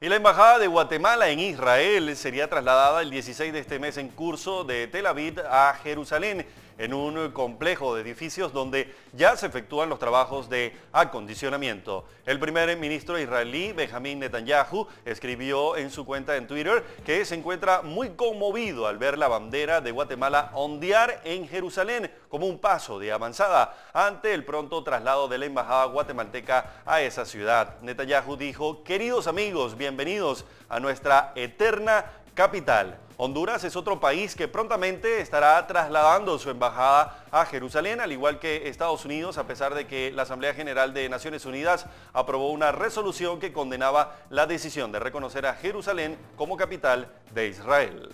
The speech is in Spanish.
Y la Embajada de Guatemala en Israel sería trasladada el 16 de este mes en curso de Tel Aviv a Jerusalén en un complejo de edificios donde ya se efectúan los trabajos de acondicionamiento. El primer ministro israelí, Benjamin Netanyahu, escribió en su cuenta en Twitter que se encuentra muy conmovido al ver la bandera de Guatemala ondear en Jerusalén como un paso de avanzada ante el pronto traslado de la embajada guatemalteca a esa ciudad. Netanyahu dijo, queridos amigos, bienvenidos a nuestra eterna capital. Honduras es otro país que prontamente estará trasladando su embajada a Jerusalén, al igual que Estados Unidos, a pesar de que la Asamblea General de Naciones Unidas aprobó una resolución que condenaba la decisión de reconocer a Jerusalén como capital de Israel.